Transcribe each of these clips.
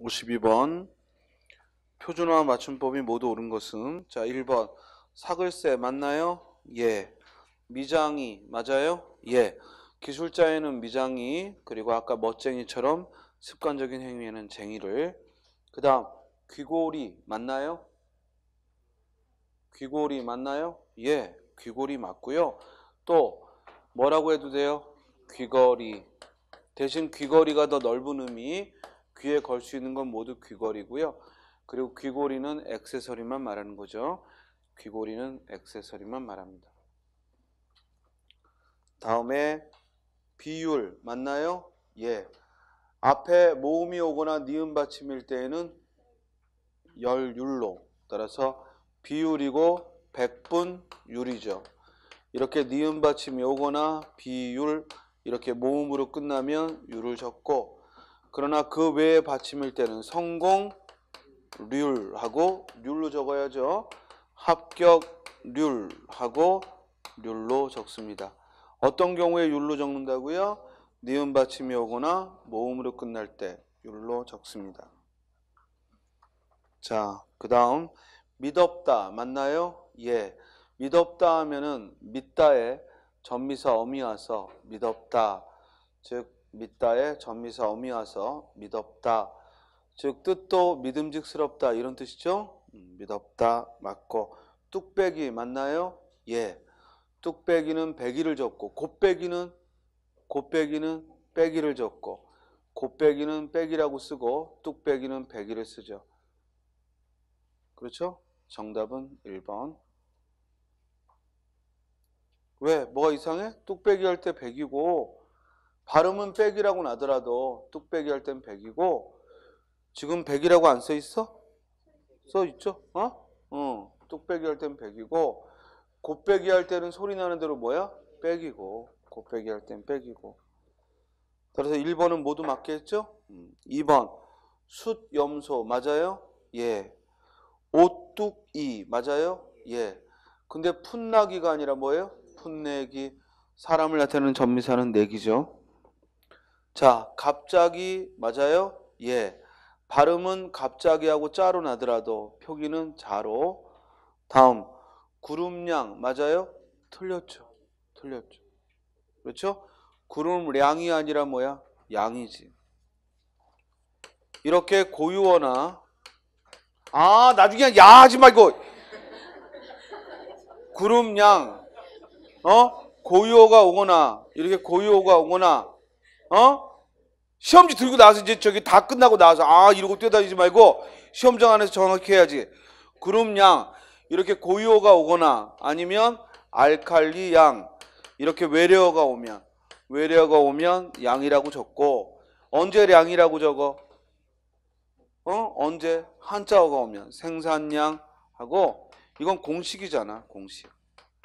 52번 표준화 맞춤법이 모두 옳은 것은 자 1번 사글세 맞나요? 예 미장이 맞아요? 예 기술자에는 미장이 그리고 아까 멋쟁이처럼 습관적인 행위에는 쟁이를 그 다음 귀고리 맞나요? 귀고리 맞나요? 예 귀고리 맞고요 또 뭐라고 해도 돼요? 귀걸이 대신 귀걸이가 더 넓은 의미 귀에 걸 수 있는 건 모두 귀걸이고요. 그리고 귀고이는 액세서리만 말하는 거죠. 귀고이는 액세서리만 말합니다. 다음에 비율 맞나요? 예. 앞에 모음이 오거나 니은 받침일 때에는 열율로 따라서 비율이고 백분율이죠. 이렇게 니은 받침이 오거나 비율 이렇게 모음으로 끝나면 율을 적고 그러나 그 외의 받침일 때는 성공률하고 률로 적어야죠. 합격률하고 률로 적습니다. 어떤 경우에 율로 적는다고요? 니은 받침이 오거나 모음으로 끝날 때 율로 적습니다. 자, 그 다음 믿없다 맞나요? 예. 믿없다 하면은 믿다에 전미사 어미 와서 믿없다 즉 믿다에 전미사 어미 와서 믿었다. 즉 뜻도 믿음직스럽다 이런 뜻이죠. 음, 믿었다 맞고 뚝배기 맞나요? 예. 뚝배기는 배기를 접고 곱배기는 곱배기는 빼기를 접고 곱배기는 빼기라고 쓰고 뚝배기는 배기를 쓰죠. 그렇죠? 정답은 1번. 왜? 뭐가 이상해? 뚝배기 할 때 배기고 발음은 백이라고 나더라도 뚝배기 할땐 백이고 지금 백이라고 안 써 있어? 써 있죠? 어? 어. 뚝배기 할땐 백이고 곱배기할 때는 소리 나는 대로 뭐야? 백이고 곱배기할땐 백이고 그래서 1번은 모두 맞게 했죠? 2번 음. 숫염소 맞아요? 예 오뚝이 맞아요? 예 근데 풋나기가 아니라 뭐예요? 풋내기 사람을 나타내는 전미사는 내기죠 자, 갑자기 맞아요? 예. 발음은 갑자기하고 짜로 나더라도 표기는 자로. 다음 구름량 맞아요? 틀렸죠. 틀렸죠. 그렇죠? 구름량이 아니라 뭐야? 양이지. 이렇게 고유어나 아 나중에 야 하지 말고 구름량 어 고유어가 오거나 이렇게 고유어가 오거나 어? 시험지 들고 나서 이제 저기 다 끝나고 나서 아 이러고 뛰어다니지 말고 시험장 안에서 정확히 해야지. 그럼 양 이렇게 고유어가 오거나 아니면 알칼리 양 이렇게 외래어가 오면 외래어가 오면 양이라고 적고 언제 양이라고 적어? 어? 언제 한자어가 오면 생산량 하고 이건 공식이잖아 공식.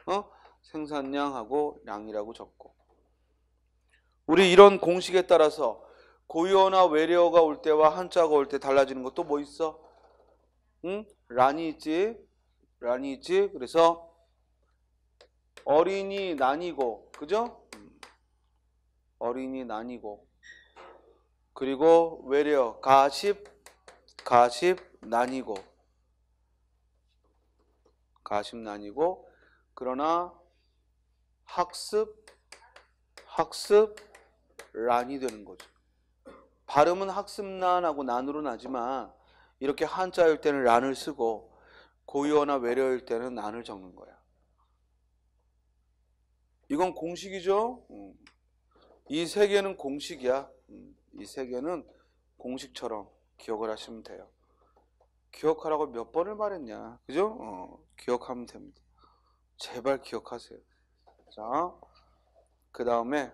어? 생산량하고 양이라고 적고 우리 이런 공식에 따라서 고요나외려가올 때와 한자가 올 때 달라지는 것도 뭐 있어? 응? 란이 있지? 란이 있지? 그래서 어린이 난이고 그죠? 어린이 난이고 그리고 외려 가십 가십 난이고 가십 난이고 그러나 학습 학습 란이 되는 거죠. 발음은 학습란하고 난으로 나지만 이렇게 한자일 때는 란을 쓰고 고유어나 외려일 때는 난을 적는 거야. 이건 공식이죠. 음. 이세계는 공식이야. 음. 이세계는 공식처럼 기억을 하시면 돼요. 기억하라고 몇 번을 말했냐. 그죠? 어, 기억하면 됩니다. 제발 기억하세요. 자, 그 다음에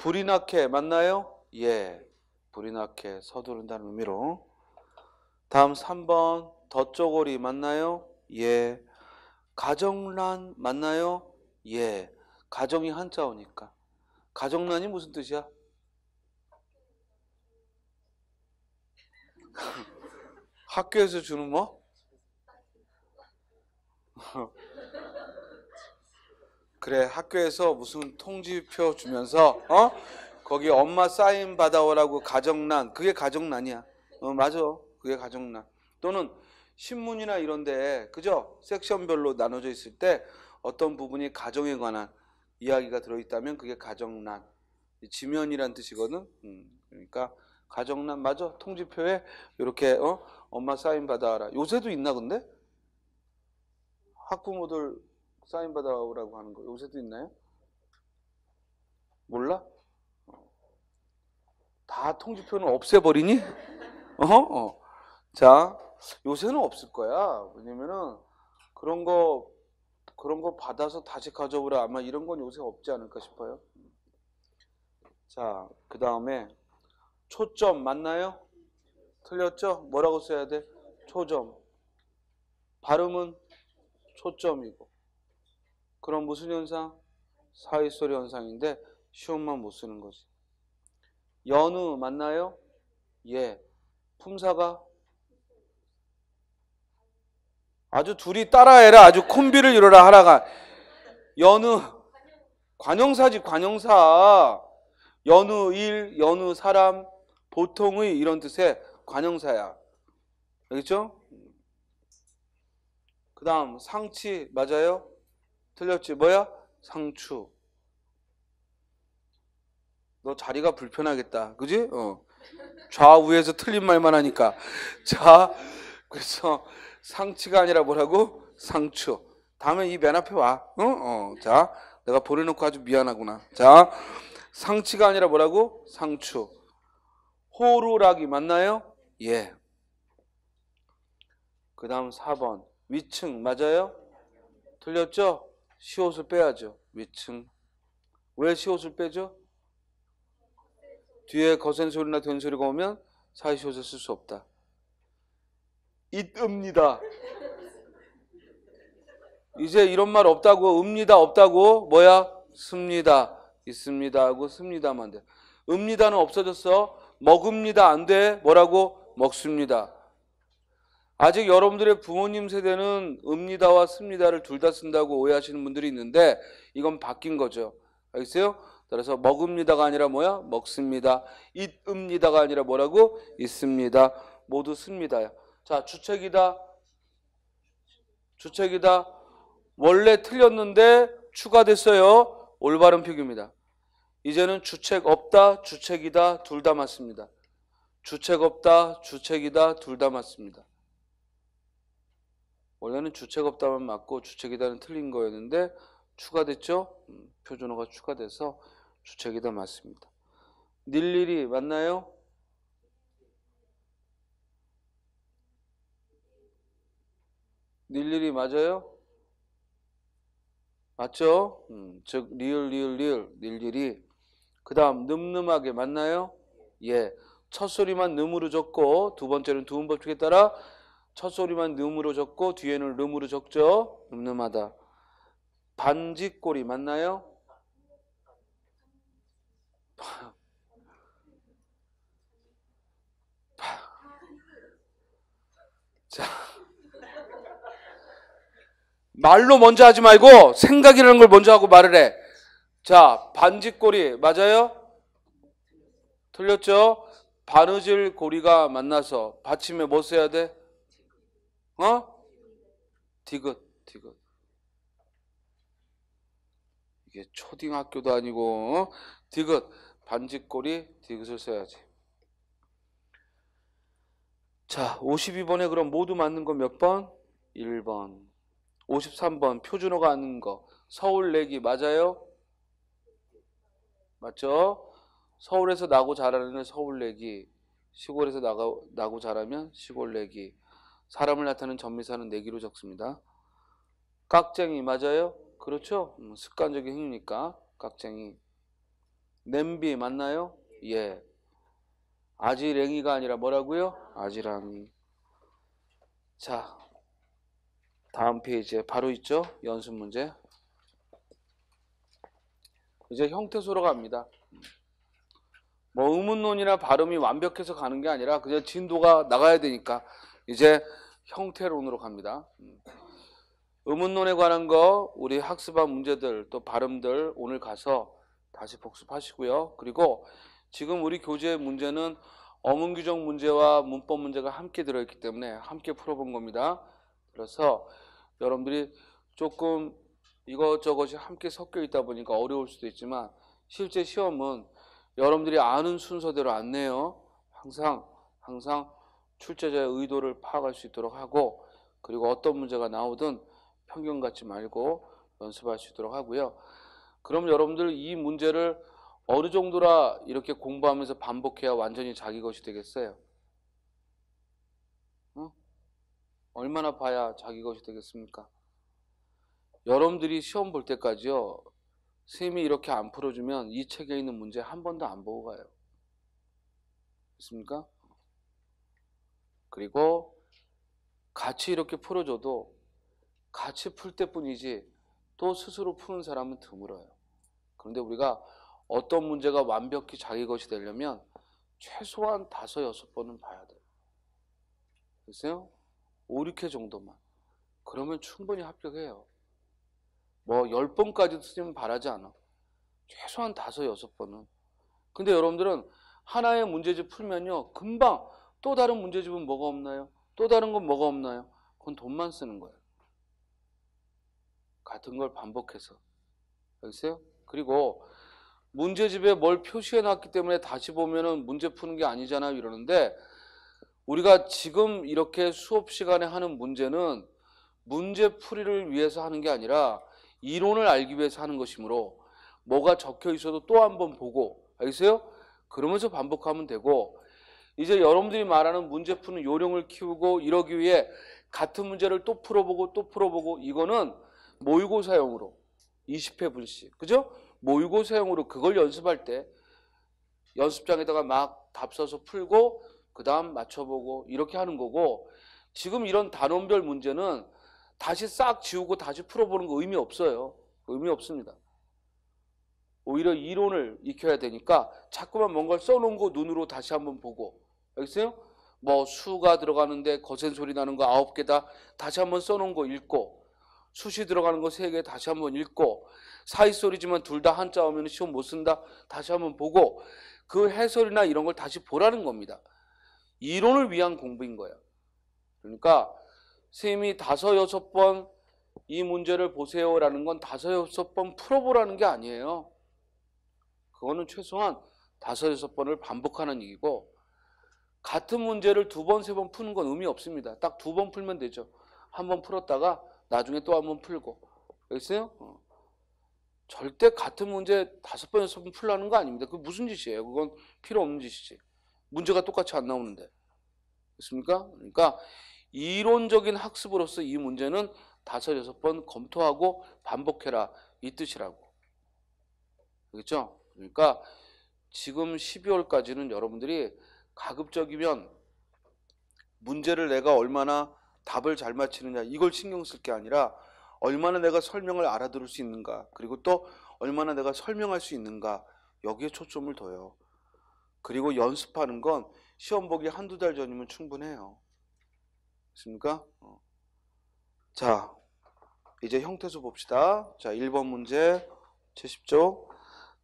불이 나게 맞나요? 예. 불이 나게 서두른다는 의미로 다음 3번 덧쪼고리 맞나요? 예. 가정란 맞나요? 예. 가정이 한자어니까. 가정란이 무슨 뜻이야? 학교에서 주는 뭐? 그래 학교에서 무슨 통지표 주면서 어 거기 엄마 사인 받아오라고 가정란 그게 가정란이야 어 맞아 그게 가정란 또는 신문이나 이런데 그죠 섹션별로 나눠져 있을 때 어떤 부분이 가정에 관한 이야기가 들어있다면 그게 가정란 지면이란 뜻이거든 음, 그러니까 가정란 맞아 통지표에 이렇게 어 엄마 사인 받아라 와 요새도 있나 근데 학부모들 사인 받아오라고 하는 거 요새도 있나요? 몰라? 어. 다 통지표는 없애버리니? 어? 어? 자, 요새는 없을 거야. 왜냐면은 그런 거 그런 거 받아서 다시 가져오라 아마 이런 건 요새 없지 않을까 싶어요. 자, 그 다음에 초점 맞나요? 틀렸죠? 뭐라고 써야 돼? 초점. 발음은 초점이고 그럼 무슨 현상? 사회소리 현상인데 시험만 못 쓰는 거지. 연우 맞나요? 예. 품사가 아주 둘이 따라해라. 아주 콤비를 이루라 하라가. 연우 관용사지 관용사. 연우 일, 연우 사람, 보통의 이런 뜻의 관용사야. 알겠죠? 그 다음 상치 맞아요? 틀렸지. 뭐야? 상추. 너 자리가 불편하겠다. 그지? 어. 좌우에서 틀린 말만 하니까. 자, 그래서 상치가 아니라 뭐라고? 상추. 다음에 이맨 앞에 와. 어? 어. 자, 내가 보내놓고 아주 미안하구나. 자, 상치가 아니라 뭐라고? 상추. 호루라기 맞나요? 예. 그 다음 4번. 위층 맞아요? 틀렸죠? 시옷을 빼야죠. 위층. 왜 시옷을 빼죠? 뒤에 거센 소리나 된 소리가 오면 사시옷을 쓸 수 없다. 이뜹니다. 이제 이런 말 없다고 읍니다 없다고 뭐야 씁니다 있습니다 하고 씁니다만 돼. 읍니다는 없어졌어. 먹읍니다 안 돼. 뭐라고 먹습니다. 아직 여러분들의 부모님 세대는 읍니다와 씁니다를 둘 다 쓴다고 오해하시는 분들이 있는데 이건 바뀐 거죠. 알겠어요? 따라서 먹읍니다가 아니라 뭐야? 먹습니다. 있읍니다가 아니라 뭐라고? 있습니다. 모두 씁니다. 자, 주책이다. 주책이다. 원래 틀렸는데 추가됐어요. 올바른 표기입니다. 이제는 주책 없다, 주책이다, 둘 다 맞습니다. 주책 없다, 주책이다, 둘 다 맞습니다. 원래는 주책 없다면 맞고 주책이다는 틀린 거였는데 추가됐죠? 음, 표준어가 추가돼서 주책이다 맞습니다. 닐일이 맞나요? 닐일이 맞아요? 맞죠? 음, 즉 리얼 리얼 리얼 닐일이 그 다음 늠름하게 맞나요? 예. 첫 소리만 늠으로 적고 두 번째는 두음법칙에 따라 첫 소리만 늠으로 적고 뒤에는 름으로 적죠. 늠름하다. 반지꼬리 맞나요? 자. 말로 먼저 하지 말고 생각이라는 걸 먼저 하고 말을 해. 자, 반지꼬리 맞아요? 틀렸죠? 바느질 고리가 만나서 받침에 뭐 써야 돼? 어? 디귿, 디귿. 이게 초등학교도 아니고, 어? 디귿. 반지꼬리, 디귿을 써야지. 자, 52번에 그럼 모두 맞는 거 몇 번? 1번. 53번, 표준어가 아닌 거. 서울 내기 맞아요? 맞죠? 서울에서 나고 자라는 서울 내기. 시골에서 나고 자라면 시골 내기. 사람을 나타낸 전미사는 내기로 적습니다. 깍쟁이 맞아요? 그렇죠? 음, 습관적인 행위니까 깍쟁이. 냄비 맞나요? 예. 아지랭이가 아니라 뭐라고요? 아지랑이. 자, 다음 페이지에 바로 있죠? 연습 문제. 이제 형태소로 갑니다. 뭐 의문론이나 발음이 완벽해서 가는 게 아니라 그냥 진도가 나가야 되니까 이제 형태론으로 갑니다. 음. 의문론에 관한 거 우리 학습한 문제들 또 발음들 오늘 가서 다시 복습하시고요. 그리고 지금 우리 교재 문제는 어문규정 문제와 문법 문제가 함께 들어있기 때문에 함께 풀어본 겁니다. 그래서 여러분들이 조금 이것저것이 함께 섞여 있다 보니까 어려울 수도 있지만 실제 시험은 여러분들이 아는 순서대로 안 내요. 항상 항상 출제자의 의도를 파악할 수 있도록 하고 그리고 어떤 문제가 나오든 편견 갖지 말고 연습할 수 있도록 하고요. 그럼 여러분들 이 문제를 어느 정도라 이렇게 공부하면서 반복해야 완전히 자기 것이 되겠어요? 어? 얼마나 봐야 자기 것이 되겠습니까? 여러분들이 시험 볼 때까지요. 선생님이 이렇게 안 풀어주면 이 책에 있는 문제 한 번도 안 보고 가요. 있습니까? 그리고 같이 이렇게 풀어줘도 같이 풀 때뿐이지 또 스스로 푸는 사람은 드물어요. 그런데 우리가 어떤 문제가 완벽히 자기 것이 되려면 최소한 다섯, 여섯 번은 봐야 돼요. 글쎄요? 5, 6회 정도만. 그러면 충분히 합격해요. 뭐1번까지 쓰면 바라지 않아. 최소한 다섯, 여섯 번은. 근데 여러분들은 하나의 문제집 풀면요. 금방 또 다른 문제집은 뭐가 없나요? 또 다른 건 뭐가 없나요? 그건 돈만 쓰는 거예요. 같은 걸 반복해서. 알겠어요? 그리고 문제집에 뭘 표시해 놨기 때문에 다시 보면은 문제 푸는 게 아니잖아요. 이러는데 우리가 지금 이렇게 수업 시간에 하는 문제는 문제 풀이를 위해서 하는 게 아니라 이론을 알기 위해서 하는 것이므로 뭐가 적혀 있어도 또 한 번 보고 알겠어요? 그러면서 반복하면 되고 이제 여러분들이 말하는 문제 푸는 요령을 키우고 이러기 위해 같은 문제를 또 풀어보고 또 풀어보고 이거는 모의고사용으로 20회분씩 그죠? 모의고사용으로 그걸 연습할 때 연습장에다가 막 답 써서 풀고 그 다음 맞춰보고 이렇게 하는 거고 지금 이런 단원별 문제는 다시 싹 지우고 다시 풀어보는 거 의미 없어요. 의미 없습니다. 오히려 이론을 익혀야 되니까 자꾸만 뭔가를 써놓은 거 눈으로 다시 한번 보고 알겠어요? 뭐 수가 들어가는데 거센 소리 나는 거 아홉 개다 다시 한번 써놓은 거 읽고 수시 들어가는 거 세 개 다시 한번 읽고 사이 소리지만 둘 다 한자 오면 시험 못 쓴다 다시 한번 보고 그 해설이나 이런 걸 다시 보라는 겁니다. 이론을 위한 공부인 거예요. 그러니까 선생님이 다섯 여섯 번 이 문제를 보세요라는 건 다섯 여섯 번 풀어보라는 게 아니에요. 그거는 최소한 다섯 여섯 번을 반복하는 일이고 같은 문제를 두 번, 세 번 푸는 건 의미 없습니다. 딱 두 번 풀면 되죠. 한 번 풀었다가 나중에 또 한 번 풀고. 알겠어요? 어. 절대 같은 문제 다섯 번, 여섯 번 풀라는 거 아닙니다. 그 무슨 짓이에요? 그건 필요 없는 짓이지. 문제가 똑같이 안 나오는데. 그렇습니까? 그러니까 이론적인 학습으로서 이 문제는 다섯, 여섯 번 검토하고 반복해라. 이 뜻이라고. 그렇죠? 그러니까 지금 12월까지는 여러분들이 가급적이면 문제를 내가 얼마나 답을 잘 맞히느냐 이걸 신경 쓸 게 아니라 얼마나 내가 설명을 알아들을 수 있는가 그리고 또 얼마나 내가 설명할 수 있는가 여기에 초점을 둬요. 그리고 연습하는 건 시험 보기 한두 달 전이면 충분해요. 있습니까? 어. 자, 이제 형태수 봅시다. 자, 1번 문제 70조.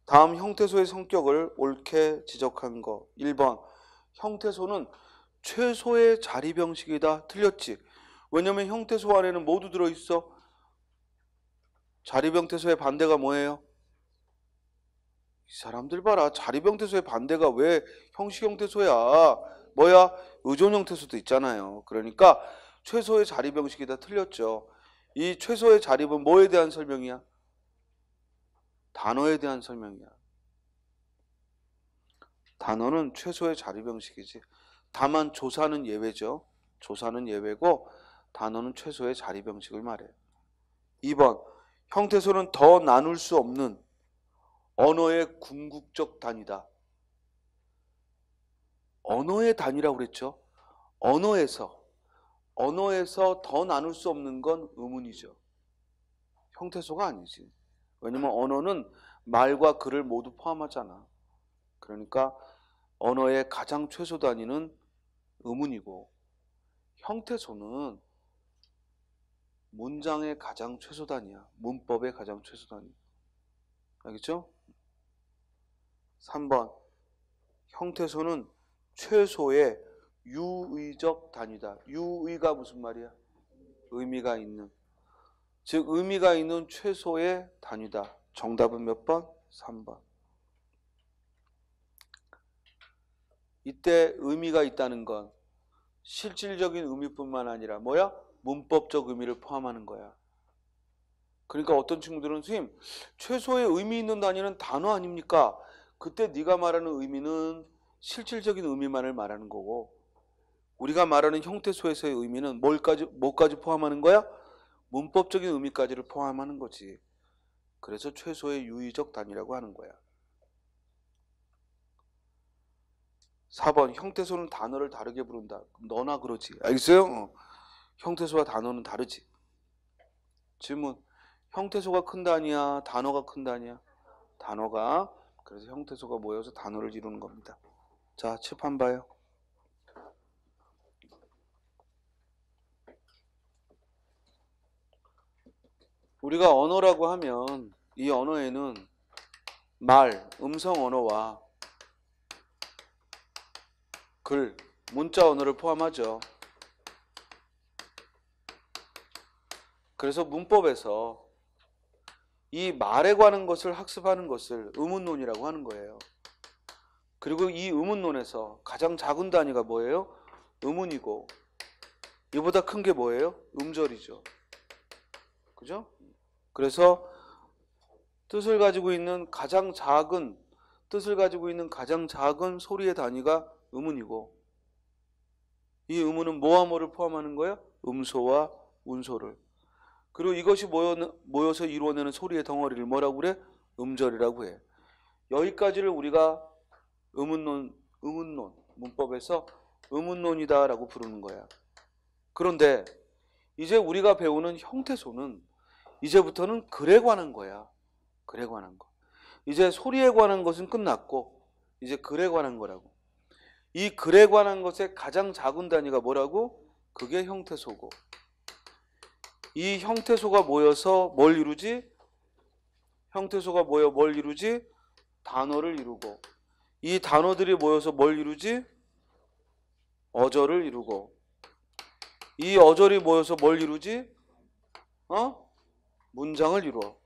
다음 형태소의 성격을 옳게 지적한 거. 1번. 형태소는 최소의 자리 병식이다. 틀렸지. 왜냐면 형태소 안에는 모두 들어있어. 자리병태소의 반대가 뭐예요? 이 사람들 봐라. 자리병태소의 반대가 왜 형식형태소야? 뭐야? 의존형태소도 있잖아요. 그러니까 최소의 자리병식이다 틀렸죠. 이 최소의 자립은 뭐에 대한 설명이야? 단어에 대한 설명이야. 단어는 최소의 자리병식이지. 다만 조사는 예외죠. 조사는 예외고 단어는 최소의 자리병식을 말해 2번 형태소는 더 나눌 수 없는 언어의 궁극적 단위다. 언어의 단위라고 그랬죠. 언어에서 언어에서 더 나눌 수 없는 건 의문이죠. 형태소가 아니지. 왜냐면 언어는 말과 글을 모두 포함하잖아. 그러니까 언어의 가장 최소 단위는 의문이고 형태소는 문장의 가장 최소 단위야. 문법의 가장 최소 단위. 알겠죠? 3번 형태소는 최소의 유의적 단위다. 유의가 무슨 말이야? 의미가 있는. 즉 의미가 있는 최소의 단위다. 정답은 몇 번? 3번. 이때 의미가 있다는 건 실질적인 의미뿐만 아니라 뭐야? 문법적 의미를 포함하는 거야. 그러니까 어떤 친구들은 선생님 최소의 의미 있는 단위는 단어 아닙니까? 그때 네가 말하는 의미는 실질적인 의미만을 말하는 거고 우리가 말하는 형태소에서의 의미는 뭘까지 뭐까지 포함하는 거야? 문법적인 의미까지를 포함하는 거지. 그래서 최소의 유의적 단위라고 하는 거야. 4번 형태소는 단어를 다르게 부른다. 너나 그러지. 알겠어요? 어. 형태소와 단어는 다르지. 질문. 형태소가 큰 단위야? 단어가 큰 단위야? 단어가. 그래서 형태소가 모여서 단어를 이루는 겁니다. 자, 칠판 봐요. 우리가 언어라고 하면 이 언어에는 말, 음성 언어와 글, 문자 언어를 포함하죠. 그래서 문법에서 이 말에 관한 것을 학습하는 것을 의문론이라고 하는 거예요. 그리고 이 의문론에서 가장 작은 단위가 뭐예요? 의문이고 이보다 큰 게 뭐예요? 음절이죠. 그죠? 그래서 뜻을 가지고 있는 가장 작은 뜻을 가지고 있는 가장 작은 소리의 단위가 음운이고 이 음운은 뭐와뭐를 포함하는 거예요. 음소와 운소를. 그리고 이것이 모여, 서 이루어내는 소리의 덩어리를 뭐라고 그래? 음절이라고 해. 여기까지를 우리가 음운론, 음운론 문법에서 음운론이다라고 부르는 거야. 그런데 이제 우리가 배우는 형태소는 이제부터는 글에 관한 거야. 글에 관한 거. 이제 소리에 관한 것은 끝났고 이제 글에 관한 거라고. 이 글에 관한 것의 가장 작은 단위가 뭐라고? 그게 형태소고. 이 형태소가 모여서 뭘 이루지? 형태소가 모여 뭘 이루지? 단어를 이루고 이 단어들이 모여서 뭘 이루지? 어절을 이루고 이 어절이 모여서 뭘 이루지? 어? 문장을 이루어.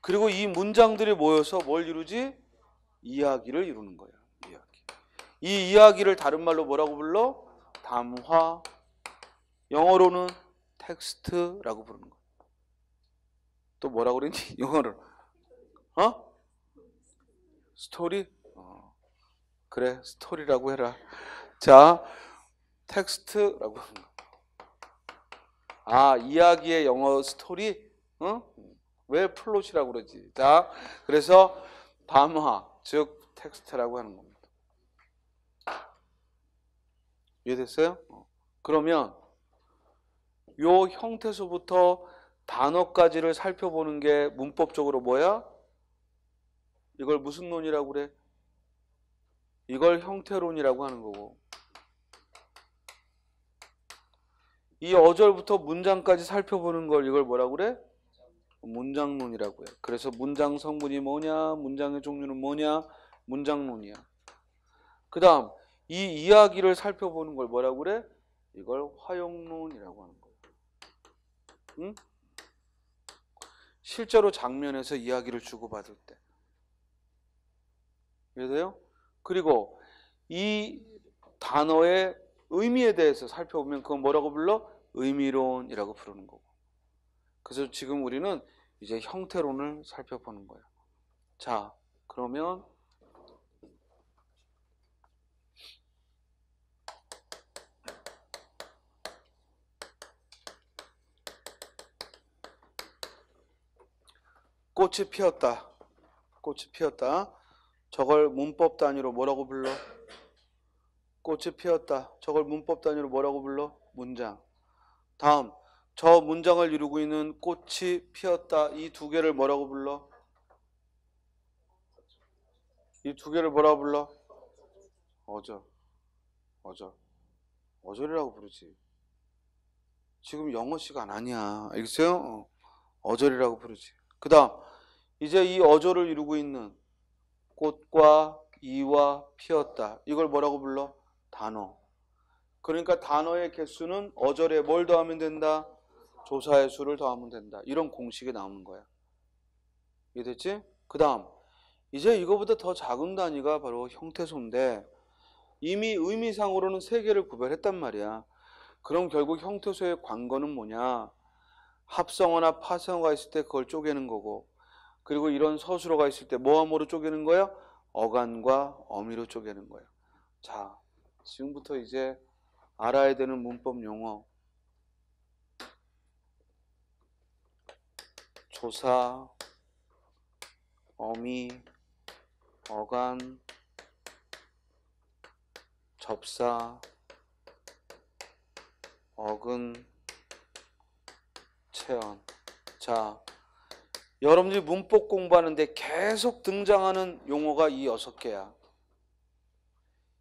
그리고 이 문장들이 모여서 뭘 이루지? 이야기를 이루는 거야. 이야기. 이 이야기를 다른 말로 뭐라고 불러? 담화. 영어로는 텍스트라고 부르는 거야. 또 뭐라고 그랬니? 영어로 어? 스토리? 어. 그래, 스토리라고 해라. 자, 텍스트라고 부르는 거. 아, 이야기의 영어 스토리? 응? 왜 플롯이라고 그러지? 자, 그래서 담화, 즉 텍스트라고 하는 겁니다. 이해됐어요? 어. 그러면 요형태소부터 단어까지를 살펴보는 게 문법적으로 뭐야? 이걸 무슨 논이라고 그래? 이걸 형태론이라고 하는 거고 이 어절부터 문장까지 살펴보는 걸 이걸 뭐라고 그래? 문장론이라고요. 그래서 문장 성분이 뭐냐, 문장의 종류는 뭐냐, 문장론이야. 그 다음 이 이야기를 살펴보는 걸 뭐라고 그래? 이걸 화용론이라고 하는 거예요. 응? 실제로 장면에서 이야기를 주고받을 때. 이해돼요? 그리고 이 단어의 의미에 대해서 살펴보면 그건 뭐라고 불러? 의미론이라고 부르는 거고. 그래서 지금 우리는 이제 형태론을 살펴보는 거예요. 자, 그러면 꽃이 피었다. 꽃이 피었다. 저걸 문법 단위로 뭐라고 불러? 꽃이 피었다. 저걸 문법 단위로 뭐라고 불러? 문장. 다음 저 문장을 이루고 있는 꽃이 피었다. 이 두 개를 뭐라고 불러? 이 두 개를 뭐라고 불러? 어저어저 어절이라고 부르지. 지금 영어 시간 아니야. 알겠어요? 어. 어절이라고 부르지. 그 다음, 이제 이 어절을 이루고 있는 꽃과 이와 피었다. 이걸 뭐라고 불러? 단어. 그러니까 단어의 개수는 어절에 뭘 더하면 된다? 조사의 수를 더하면 된다. 이런 공식이 나오는 거야. 이해됐지? 그 다음 이제 이거보다 더 작은 단위가 바로 형태소인데 이미 의미상으로는 세 개를 구별했단 말이야. 그럼 결국 형태소의 관건은 뭐냐? 합성어나 파생어가 있을 때 그걸 쪼개는 거고 그리고 이런 서술어가 있을 때모함으로 쪼개는 거야? 어간과 어미로 쪼개는 거야. 자, 지금부터 이제 알아야 되는 문법 용어 조사 어미, 어간, 접사, 어근, 체언. 자, 여러분들이 문법 공부하는데 계속 등장하는 용어가 이 여섯 개야.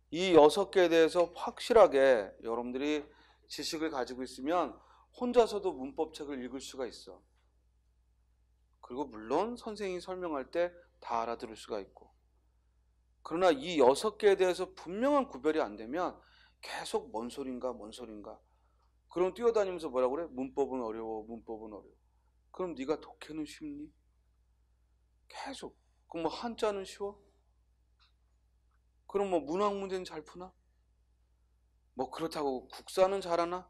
이 여섯 개에 대해서 확실하게 여러분들이 지식을 가지고 있으면 혼자서도 문법책을 읽을 수가 있어. 그리고 물론 선생이 설명할 때 다 알아들을 수가 있고 그러나 이 여섯 개에 대해서 분명한 구별이 안 되면 계속 뭔 소린가 뭔 소린가 그럼 뛰어다니면서 뭐라고 그래? 문법은 어려워 문법은 어려워 그럼 네가 독해는 쉽니? 계속 그럼 뭐 한자는 쉬워? 그럼 뭐 문학 문제는 잘 푸나? 뭐 그렇다고 국사는 잘하나?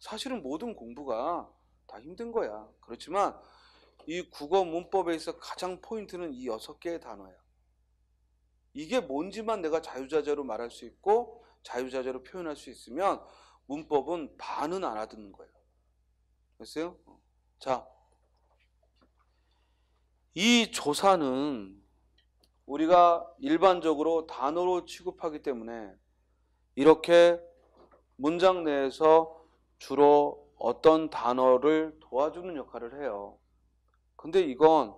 사실은 모든 공부가 다 힘든 거야. 그렇지만 이 국어 문법에서 가장 포인트는 이 여섯 개의 단어예요 이게 뭔지만 내가 자유자재로 말할 수 있고 자유자재로 표현할 수 있으면 문법은 반은 알아듣는 거예요. 됐어요? 자, 이 조사는 우리가 일반적으로 단어로 취급하기 때문에 이렇게 문장 내에서 주로 어떤 단어를 도와주는 역할을 해요. 근데 이건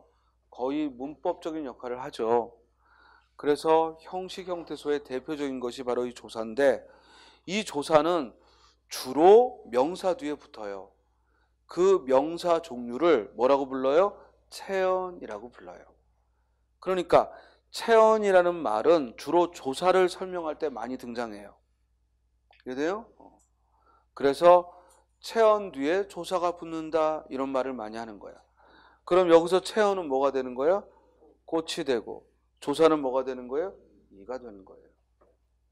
거의 문법적인 역할을 하죠. 그래서 형식 형태소의 대표적인 것이 바로 이 조사인데 이 조사는 주로 명사 뒤에 붙어요. 그 명사 종류를 뭐라고 불러요? 체언이라고 불러요. 그러니까 체언이라는 말은 주로 조사를 설명할 때 많이 등장해요. 이해돼요? 어. 그래서 체언 뒤에 조사가 붙는다 이런 말을 많이 하는 거예요 그럼 여기서 체어은 뭐가 되는 거야? 꽃이 되고 조사는 뭐가 되는 거예요? 이가 되는 거예요.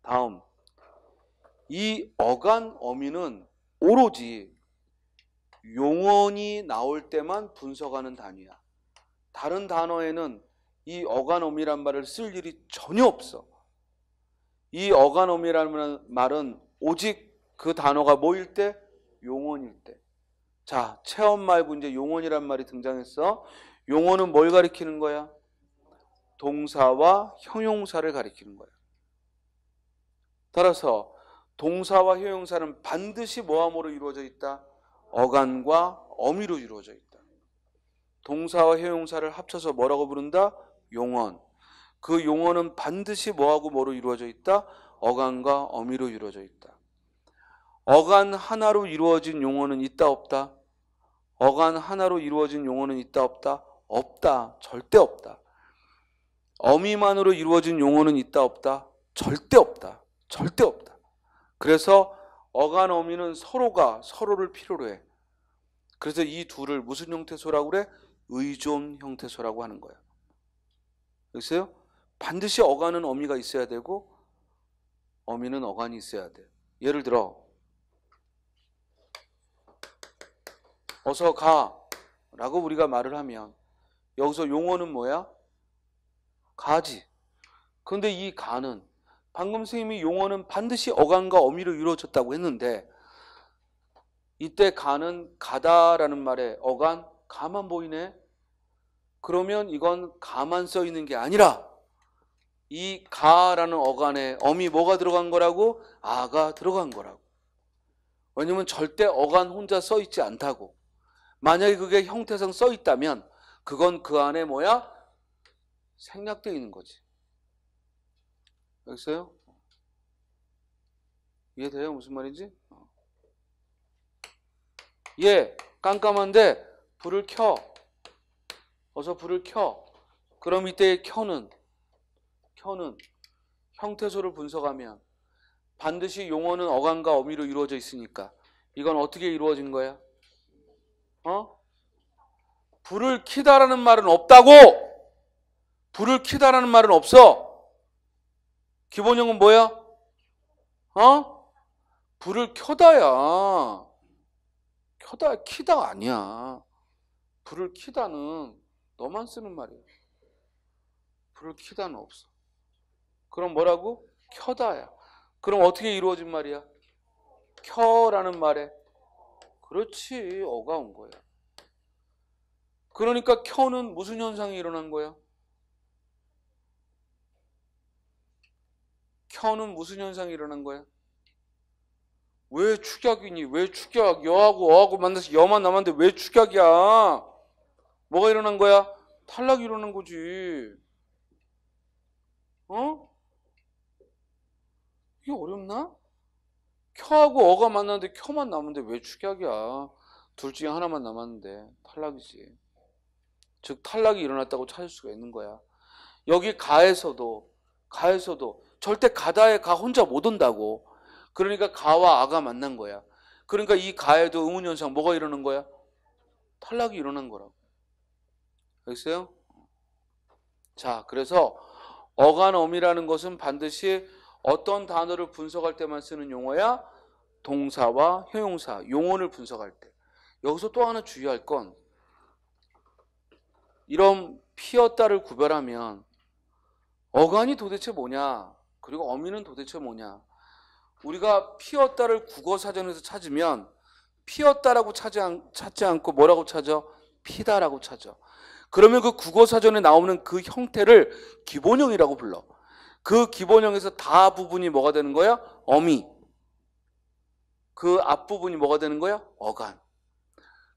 다음 이 어간 어미는 오로지 용언이 나올 때만 분석하는 단위야. 다른 단어에는 이 어간 어미란 말을 쓸 일이 전혀 없어. 이 어간 어미라는 말은 오직 그 단어가 뭐일 때? 용언일 때. 자, 체험 말고 이제 용언이란 말이 등장했어. 용언은 뭘 가리키는 거야? 동사와 형용사를 가리키는 거야. 따라서 동사와 형용사는 반드시 모함으로 이루어져 있다. 어간과 어미로 이루어져 있다. 동사와 형용사를 합쳐서 뭐라고 부른다? 용언. 그 용어는 반드시 뭐하고 뭐로 이루어져 있다? 어간과 어미로 이루어져 있다. 어간 하나로 이루어진 용어는 있다 없다? 어간 하나로 이루어진 용어는 있다 없다? 없다. 절대 없다. 어미만으로 이루어진 용어는 있다 없다? 절대 없다. 절대 없다. 그래서 어간 어미는 서로가 서로를 필요로 해. 그래서 이 둘을 무슨 형태소라고 그래? 의존 형태소라고 하는 거예요. 글쎄요? 반드시 어간은 어미가 있어야 되고 어미는 어간이 있어야 돼. 예를 들어 어서 가. 라고 우리가 말을 하면 여기서 용어는 뭐야? 가지. 그런데 이 가는 방금 선생님이 용어는 반드시 어간과 어미로 이루어졌다고 했는데 이때 가는 가다라는 말에 어간 가만 보이네. 그러면 이건 가만 써 있는 게 아니라 이 가라는 어간에 어미 뭐가 들어간 거라고 아가 들어간 거라고. 왜냐면 절대 어간 혼자 써 있지 않다고. 만약에 그게 형태상 써 있다면 그건 그 안에 뭐야? 생략되어 있는 거지. 알겠어요? 이해돼요? 무슨 말인지? 어. 예, 깜깜한데 불을 켜. 어서 불을 켜. 그럼 이때 켜는 켜는 형태소를 분석하면 반드시 용어는 어감과 어미로 이루어져 있으니까 이건 어떻게 이루어진 거야? 어? 불을 키다라는 말은 없다고. 불을 키다라는 말은 없어. 기본형은 뭐야? 어? 불을 켜다야. 켜다 키다 아니야. 불을 키다는 너만 쓰는 말이야. 불을 키다는 없어. 그럼 뭐라고? 켜다야. 그럼 어떻게 이루어진 말이야? 켜라는 말에 그렇지. 어가 온 거야. 그러니까 켜는 무슨 현상이 일어난 거야? 켜는 무슨 현상이 일어난 거야? 왜 축약이니? 왜 축약? 여하고 어하고 만나서 여만 남았는데 왜 축약이야? 뭐가 일어난 거야? 탈락이 일어난 거지. 어? 이게 어렵나? 켜하고 어가 만났는데 켜만 남은데 왜 축약이야? 둘 중에 하나만 남았는데 탈락이지. 즉 탈락이 일어났다고 찾을 수가 있는 거야. 여기 가에서도 가에서도 절대 가다에 가 혼자 못 온다고. 그러니까 가와 아가 만난 거야. 그러니까 이 가에도 의문 현상 뭐가 일어난 거야? 탈락이 일어난 거라고. 알겠어요? 자, 그래서 어간 엄이라는 것은 반드시 어떤 단어를 분석할 때만 쓰는 용어야 동사와 형용사, 용언을 분석할 때. 여기서 또 하나 주의할 건 이런 피었다를 구별하면 어간이 도대체 뭐냐? 그리고 어미는 도대체 뭐냐? 우리가 피었다를 국어 사전에서 찾으면 피었다라고 찾지, 않, 고 뭐라고 찾아? 피다라고 찾아. 그러면 그 국어 사전에 나오는 그 형태를 기본형이라고 불러. 그 기본형에서 다 부분이 뭐가 되는 거예요? 어미. 그 앞부분이 뭐가 되는 거예요? 어간.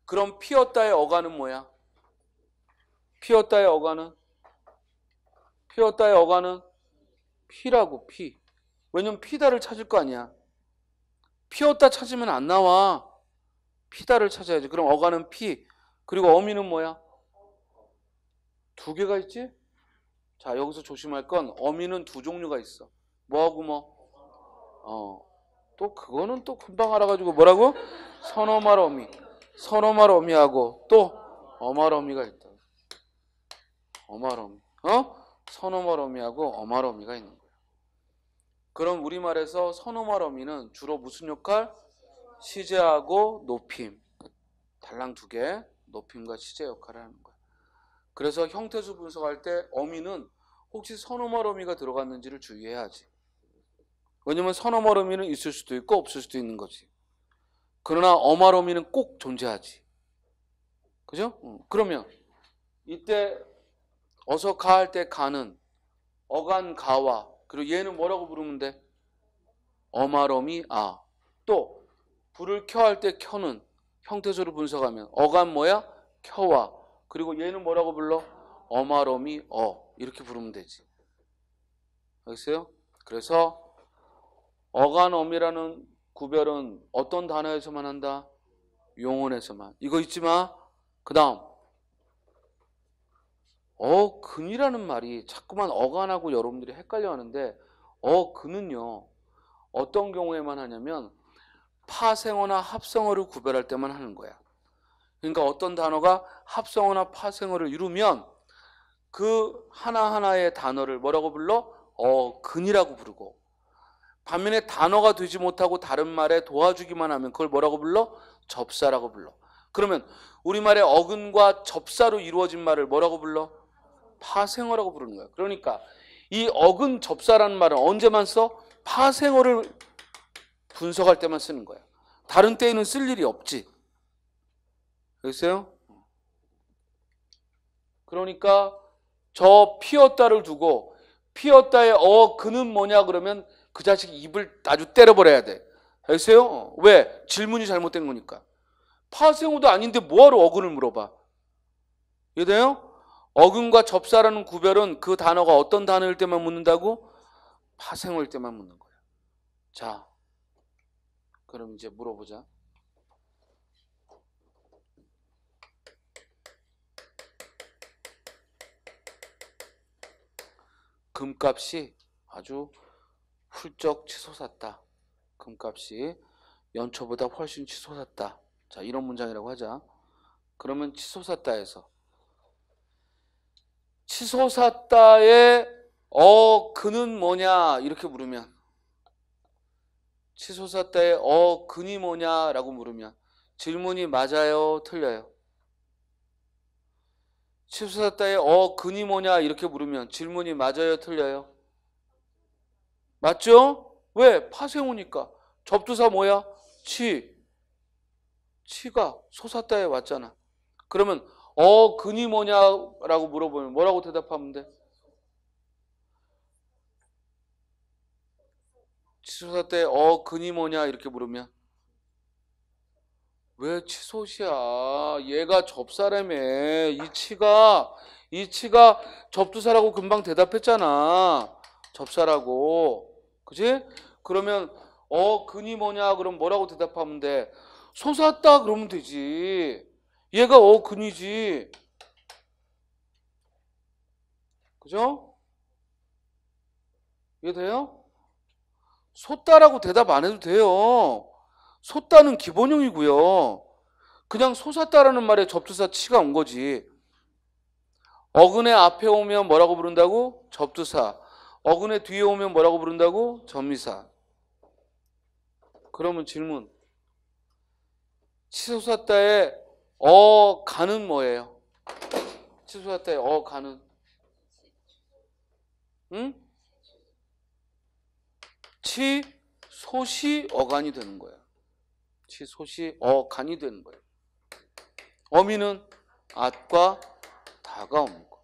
그럼 피었다의 어간은 뭐야? 피었다의 어간은? 피었다의 어간은? 피라고, 피. 왜냐면 피다를 찾을 거 아니야. 피었다 찾으면 안 나와. 피다를 찾아야지. 그럼 어간은 피. 그리고 어미는 뭐야? 두 개가 있지? 자, 여기서 조심할 건 어미는 두 종류가 있어. 뭐하고 뭐? 어. 또 그거는 또 금방 알아가지고 뭐라고? 선어말 어미. 선어말 어미하고 또 어말 어미가 있다. 어말 어미. 어? 선어말 어미하고 어말 어미가 있는 거야. 그럼 우리말에서 선어말 어미는 주로 무슨 역할? 시제하고 높임. 달랑 두 개. 높임과 시제 역할을 하는 거야. 그래서 형태수 분석할 때 어미는 혹시 선음어 어미가 들어갔는지를 주의해야지. 왜냐면 선음어 어미는 있을 수도 있고 없을 수도 있는 거지. 그러나 어말 어미는 꼭 존재하지. 그죠? 어, 그러면 이때 어서 가할 때 가는 어간 가와 그리고 얘는 뭐라고 부르면 돼? 어마러미 아. 또 불을 켜할때 켜는 형태소를 분석하면 어간 뭐야? 켜와. 그리고 얘는 뭐라고 불러? 어마롬이 어 이렇게 부르면 되지. 알겠어요? 그래서 어간어미라는 구별은 어떤 단어에서만 한다? 용언에서만. 이거 잊지 마. 그 다음 어근이라는 말이 자꾸만 어간하고 여러분들이 헷갈려하는데 어근은요 어떤 경우에만 하냐면 파생어나 합성어를 구별할 때만 하는 거야. 그러니까 어떤 단어가 합성어나 파생어를 이루면 그 하나하나의 단어를 뭐라고 불러? 어근이라고 부르고 반면에 단어가 되지 못하고 다른 말에 도와주기만 하면 그걸 뭐라고 불러? 접사라고 불러. 그러면 우리말의 어근과 접사로 이루어진 말을 뭐라고 불러? 파생어라고 부르는 거야. 그러니까 이 어근 접사라는 말은 언제만 써? 파생어를 분석할 때만 쓰는 거야. 다른 때에는 쓸 일이 없지. 알겠어요? 그러니까 저 피었다를 두고 피었다의 어 그는 뭐냐 그러면 그 자식 입을 아주 때려버려야 돼. 알겠어요? 어. 왜? 질문이 잘못된 거니까. 파생어도 아닌데 뭐하러 어근을 물어봐? 이해돼요? 어근과 접사라는 구별은 그 단어가 어떤 단어일 때만 묻는다고? 파생어일 때만 묻는 거야. 자, 그럼 이제 물어보자. 금값이 아주 훌쩍 치솟았다. 금값이 연초보다 훨씬 치솟았다. 자, 이런 문장이라고 하자. 그러면 치솟았다에서 치솟았다의 어 그는 뭐냐 이렇게 물으면 치솟았다의 어 근이 뭐냐라고 물으면 질문이 맞아요, 틀려요? 칩사다의 어 근이 뭐냐 이렇게 물으면 질문이 맞아요 틀려요? 맞죠? 왜? 파생우니까 접두사 뭐야? 치 치가 소사다에 왔잖아 그러면 어 근이 뭐냐라고 물어보면 뭐라고 대답하면 돼? 치소사 때어 근이 뭐냐 이렇게 물으면 왜 치솥이야? 얘가 접사람에 이 치가 이 치가 접두사라고 금방 대답했잖아. 접사라고. 그지? 그러면 어 근이 뭐냐? 그럼 뭐라고 대답하면 돼? 솟았다 그러면 되지. 얘가 어 근이지. 그죠? 이해 돼요? 솟다라고 대답 안 해도 돼요. 솟다는 기본형이고요. 그냥 솟았다라는 말에 접두사 치가 온 거지. 어근에 앞에 오면 뭐라고 부른다고? 접두사. 어근에 뒤에 오면 뭐라고 부른다고? 전미사. 그러면 질문. 치솟았다에어 가는 뭐예요? 치솟았다에어 가는. 응? 치 소시 어간이 되는 거야. 치솟이 어간이 되는 거예요. 어미는 앞과 다가오는 거.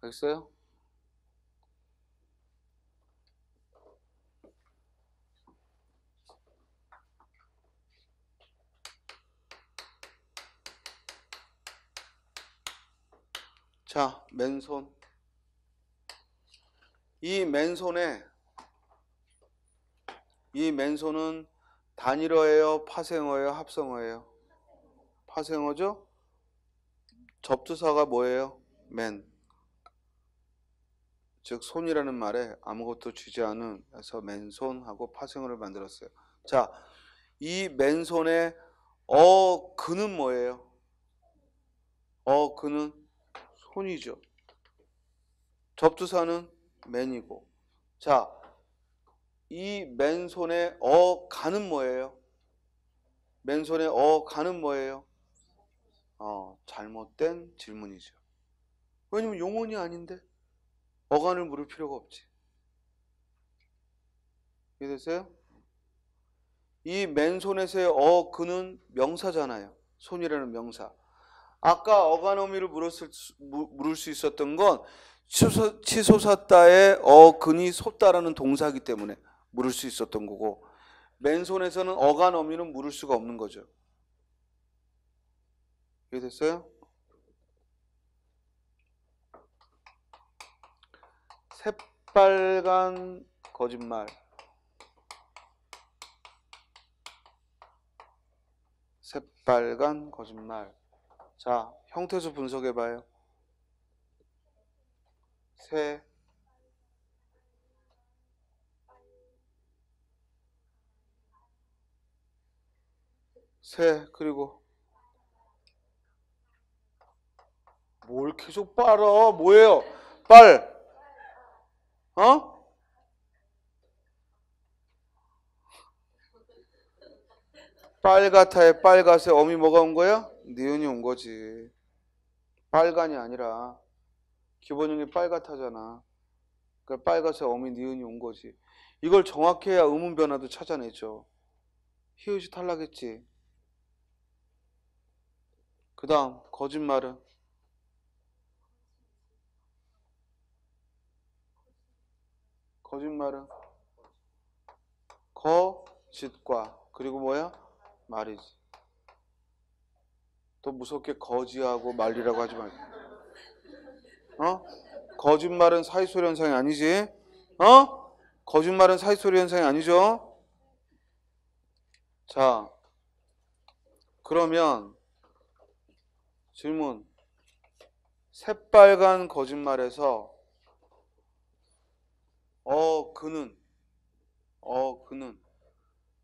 알겠어요? 자, 맨손. 이 맨손에 이 맨손은 단일어예요? 파생어예요? 합성어예요? 파생어죠? 접두사가 뭐예요? 맨. 즉 손이라는 말에 아무것도 주지 않은 그래서 맨손하고 파생어를 만들었어요. 자, 이 맨손의 어 그는 뭐예요? 어 그는 손이죠. 접두사는 맨이고. 자, 이 맨손에 어가는 뭐예요? 맨손에 어가는 뭐예요? 어, 잘못된 질문이죠. 왜냐면 용언이 아닌데 어간을 물을 필요가 없지. 이해되세요? 이 맨손에서의 어, 그는 명사잖아요. 손이라는 명사. 아까 어간 어미를 물었을, 물을 수 있었던 건 치솟았다의 어, 근이 솟다라는 동사기 때문에 물을 수 있었던 거고 맨손에서는 어간 어미는 물을 수가 없는 거죠. 이해됐어요? 새빨간 거짓말. 새빨간 거짓말. 자, 형태수 분석해봐요. 새새 그리고 뭘 계속 빨아 뭐예요 빨 어? 빨갛다에 빨갛에 어미 뭐가 온 거야? 니은이 온 거지 빨간이 아니라 기본형이 빨갛다잖아 그러니까 빨갛에 어미 니은이 온 거지 이걸 정확 해야 음운 변화도 찾아내죠 히읗이 탈락했지 그 다음 거짓말은 거짓말은 거짓과 그리고 뭐야? 말이지. 또 무섭게 거지하고 말리라고 하지 말고. 어? 거짓말은 사이소리 현상이 아니지. 어? 거짓말은 사이소리 현상이 아니죠. 자, 그러면 질문. 새빨간 거짓말에서 어 그는 어 그는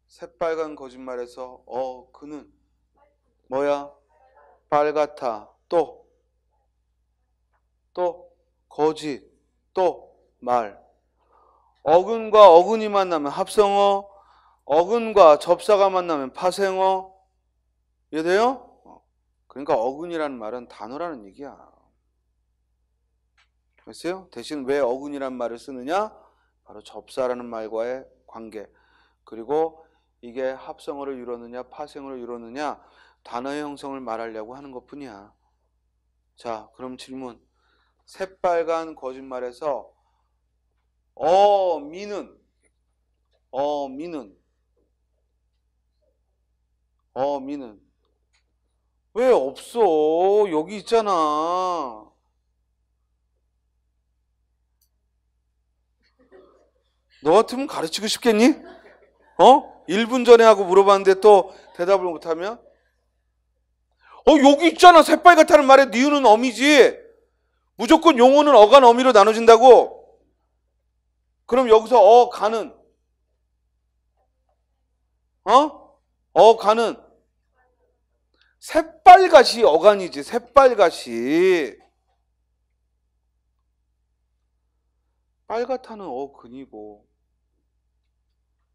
새빨간 거짓말에서 어 그는 뭐야 빨갛다 또또 거짓 또말 어근과 어근이 만나면 합성어 어근과 접사가 만나면 파생어 이해돼요? 그러니까 어근이라는 말은 단어라는 얘기야. 글쎄요. 대신 왜 어근이라는 말을 쓰느냐? 바로 접사라는 말과의 관계. 그리고 이게 합성어를 이루느냐, 파생어를 이루느냐, 단어의 형성을 말하려고 하는 것 뿐이야. 자, 그럼 질문. 새빨간 거짓말에서 어, 미는, 어, 미는, 어, 미는, 왜 없어? 여기 있잖아. 너 같으면 가르치고 싶겠니? 어? 1분 전에 하고 물어봤는데 또 대답을 못하면? 어, 여기 있잖아. 새빨같다는 말에 니은은 어미지. 무조건 용어는 어간 어미로 나눠진다고. 그럼 여기서 어, 가는. 어? 어, 가는. 새빨갛이 어간이지 새빨갛이 빨갛다는 어근이고 뭐.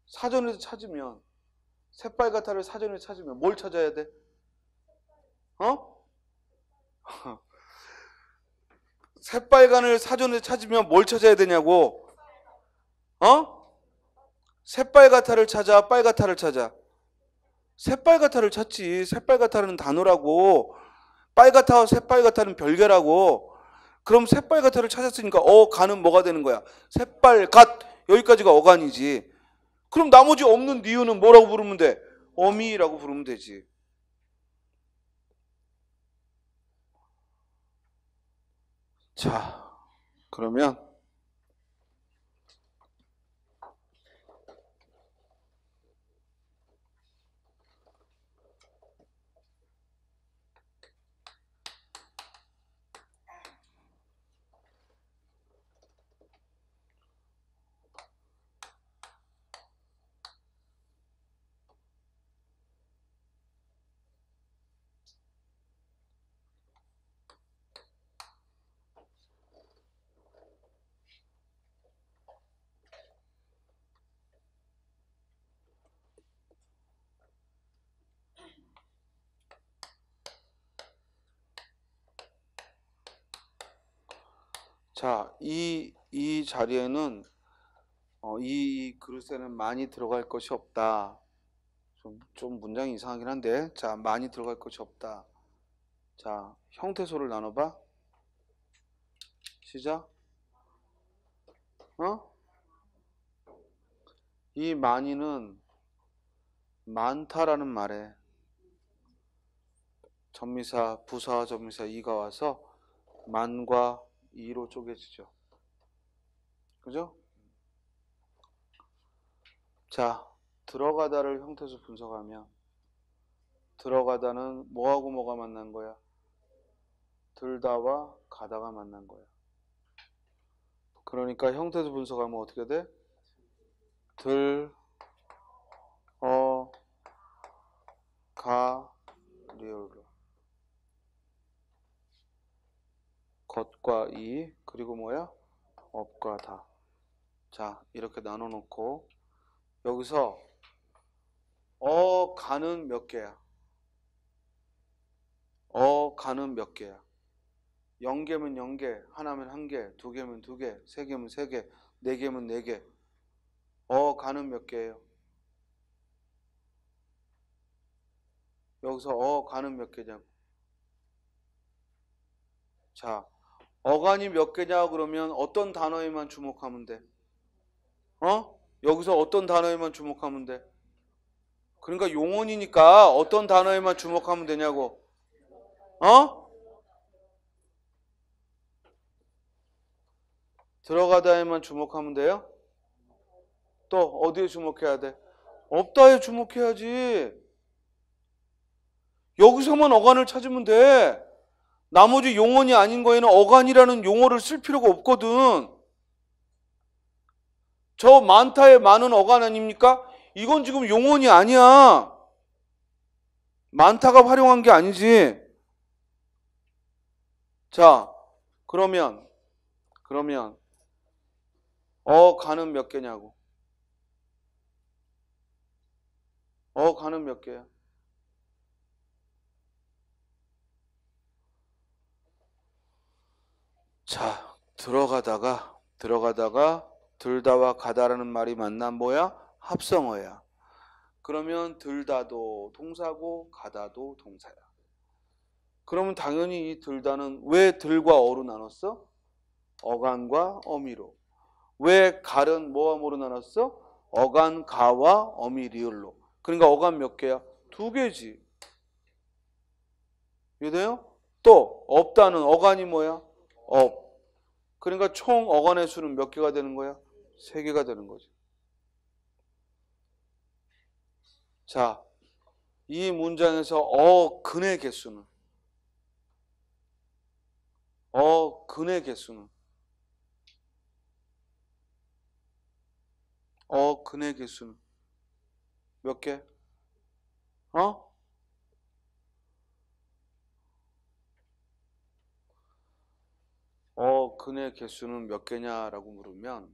사전에서 찾으면 새빨갛다를 사전에 찾으면 뭘 찾아야 돼? 어? 새빨간을 사전에 찾으면 뭘 찾아야 되냐고? 어? 새빨갛다를 찾아, 빨갛다를 찾아. 새빨갛다를 찾지. 새빨갛다는 단어라고. 빨갛다와 새빨갛다는 별개라고. 그럼 새빨갛다를 찾았으니까 어 간은 뭐가 되는 거야? 새빨갓 여기까지가 어간이지. 그럼 나머지 없는 니유는 뭐라고 부르면 돼? 어미라고 부르면 되지. 자, 그러면 자, 이, 이 자리에는 어, 이 그릇에는 많이 들어갈 것이 없다. 좀, 좀 문장이 이상하긴 한데, 자, 많이 들어갈 것이 없다. 자, 형태소를 나눠봐. 시작. 어? 이 많이는 많다라는 말에 전미사, 부사, 전미사 이가 와서 만과 2로 쪼개지죠. 그죠? 자, 들어가다를 형태수 분석하면 들어가다는 뭐하고 뭐가 만난 거야? 들다와 가다가 만난 거야. 그러니까 형태수 분석하면 어떻게 돼? 들, 어, 가, 리얼로. 겉과이 그리고 뭐야? 업과 다. 자 이렇게 나눠 놓고 여기서 어 가는 몇 개야? 어 가는 몇 개야? 0개면 0개, 하나면 1개, 2개면 2개, 3개면 3개, 4개면 4개. 어 가는 몇 개예요? 여기서 어 가는 몇 개냐고. 자, 어간이 몇 개냐 그러면 어떤 단어에만 주목하면 돼? 어? 여기서 어떤 단어에만 주목하면 돼? 그러니까 용언이니까 어떤 단어에만 주목하면 되냐고. 어? 들어가다에만 주목하면 돼요? 또 어디에 주목해야 돼? 없다에 주목해야지. 여기서만 어간을 찾으면 돼. 나머지 용언이 아닌 거에는 어간이라는 용어를 쓸 필요가 없거든. 저 많다의 많은 어간 아닙니까? 이건 지금 용언이 아니야. 많다가 활용한 게 아니지. 자, 그러면, 그러면, 어간은 몇 개냐고. 어간은 몇 개야? 자, 들어가다가 들어가다가 들다와 가다라는 말이 맞나 뭐야? 합성어야. 그러면 들다도 동사고 가다도 동사야. 그러면 당연히 이 들다는 왜 들과 어로 나눴어? 어간과 어미로. 왜 갈은 뭐함으로 나눴어? 어간 가와 어미 리을로. 그러니까 어간 몇 개야? 두 개지. 이해돼요? 또 없다는 어간이 뭐야? 업. 어, 그러니까 총 어간의 수는 몇 개가 되는 거야? 세 개가 되는 거지. 자, 이 문장에서 어근의 개수는 어근의 개수는 어근의 개수는 몇 개? 어? 근의 개수는 몇 개냐라고 물으면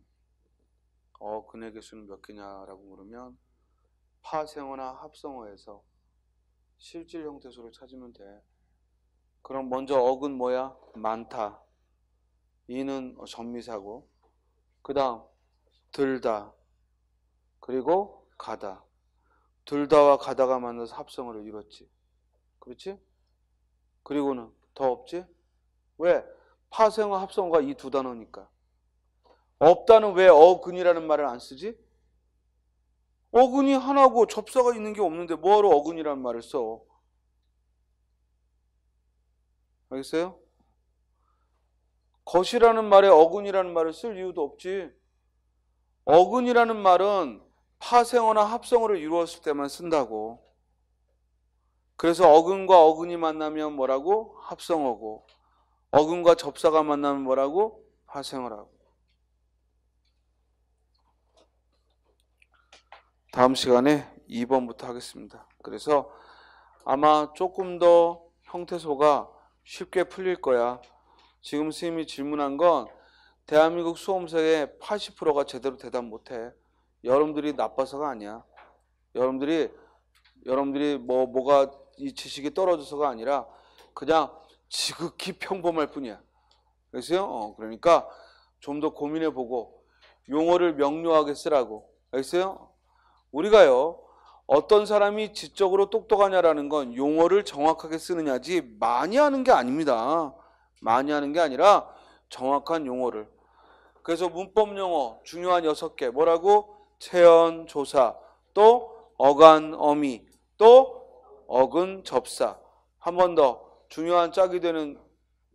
어 근의 개수는 몇 개냐라고 물으면 파생어나 합성어에서 실질 형태수를 찾으면 돼. 그럼 먼저 어근 뭐야? 많다. 이는 전미사고. 그 다음 들다. 그리고 가다. 들다와 가다가 만나서 합성어를 이뤘지. 그렇지? 그리고는 더 없지? 왜? 파생어 합성어가 이 두 단어니까. 없다는 왜 어근이라는 말을 안 쓰지? 어근이 하나고 접사가 있는 게 없는데 뭐하러 어근이라는 말을 써? 알겠어요? 것이라는 말에 어근이라는 말을 쓸 이유도 없지. 어근이라는 말은 파생어나 합성어를 이루었을 때만 쓴다고. 그래서 어근과 어근이 만나면 뭐라고? 합성어고. 어금과 접사가 만나면 뭐라고? 화생을 하고. 다음 시간에 2번부터 하겠습니다. 그래서 아마 조금 더 형태소가 쉽게 풀릴 거야. 지금 선생님이 질문한 건 대한민국 수험생의 80%가 제대로 대답 못해. 여러분들이 나빠서가 아니야. 여러분들이 여러분들이 뭐 뭐가 이 지식이 떨어져서가 아니라 그냥 지극히 평범할 뿐이야. 그래서요, 어, 그러니까 좀 더 고민해 보고 용어를 명료하게 쓰라고. 알겠어요? 우리가요, 어떤 사람이 지적으로 똑똑하냐라는 건 용어를 정확하게 쓰느냐지 많이 하는 게 아닙니다. 많이 하는 게 아니라 정확한 용어를. 그래서 문법 용어 중요한 여섯 개 뭐라고? 체언, 조사, 또 어간, 어미, 또 어근, 접사. 한 번 더. 중요한 짝이 되는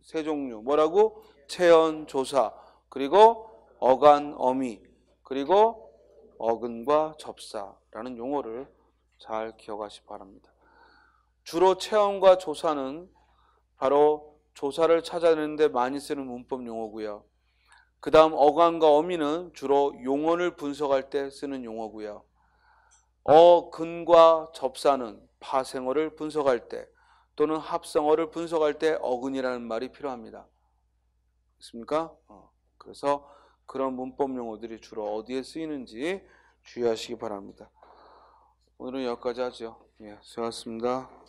세 종류. 뭐라고? 체언, 조사, 그리고 어간, 어미, 그리고 어근과 접사라는 용어를 잘 기억하시 기 바랍니다. 주로 체험과 조사는 바로 조사를 찾아내는데 많이 쓰는 문법 용어고요. 그 다음 어간과 어미는 주로 용언을 분석할 때 쓰는 용어고요. 어근과 접사는 파생어를 분석할 때 또는 합성어를 분석할 때 어근이라는 말이 필요합니다. 있습니까? 어, 그래서 그런 문법 용어들이 주로 어디에 쓰이는지 주의하시기 바랍니다. 오늘은 여기까지 하죠. 예, 수고하셨습니다.